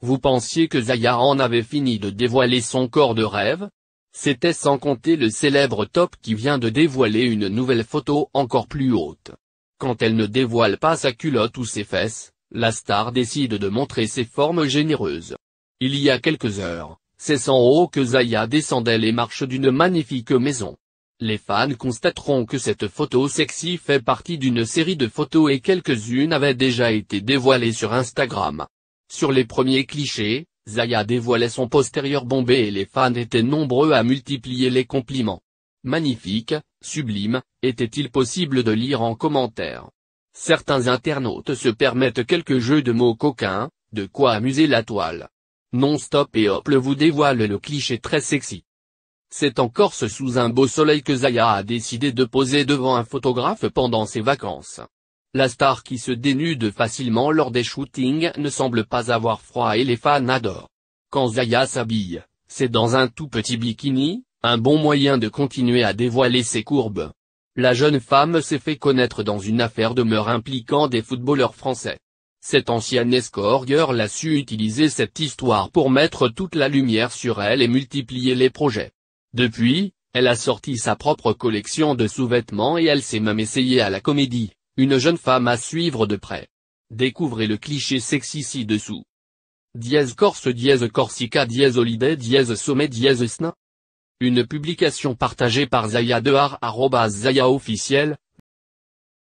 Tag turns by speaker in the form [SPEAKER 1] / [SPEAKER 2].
[SPEAKER 1] Vous pensiez que Zaya en avait fini de dévoiler son corps de rêve C'était sans compter le célèbre top qui vient de dévoiler une nouvelle photo encore plus haute. Quand elle ne dévoile pas sa culotte ou ses fesses, la star décide de montrer ses formes généreuses. Il y a quelques heures, c'est sans haut que Zaya descendait les marches d'une magnifique maison. Les fans constateront que cette photo sexy fait partie d'une série de photos et quelques-unes avaient déjà été dévoilées sur Instagram. Sur les premiers clichés, Zaya dévoilait son postérieur bombé et les fans étaient nombreux à multiplier les compliments. Magnifique, sublime, était-il possible de lire en commentaire Certains internautes se permettent quelques jeux de mots coquins, de quoi amuser la toile. Non-stop et le vous dévoile le cliché très sexy. C'est en Corse sous un beau soleil que Zaya a décidé de poser devant un photographe pendant ses vacances. La star qui se dénude facilement lors des shootings ne semble pas avoir froid et les fans adorent. Quand Zaya s'habille, c'est dans un tout petit bikini, un bon moyen de continuer à dévoiler ses courbes. La jeune femme s'est fait connaître dans une affaire de meurtre impliquant des footballeurs français. Cette ancienne escort girl a su utiliser cette histoire pour mettre toute la lumière sur elle et multiplier les projets. Depuis, elle a sorti sa propre collection de sous-vêtements et elle s'est même essayée à la comédie. Une jeune femme à suivre de près. Découvrez le cliché sexy ci-dessous. Dièse Corse dièse Corsica dièse Holiday dièse Sommet dièse Sna. Une publication partagée par Zaya Dehar officiel,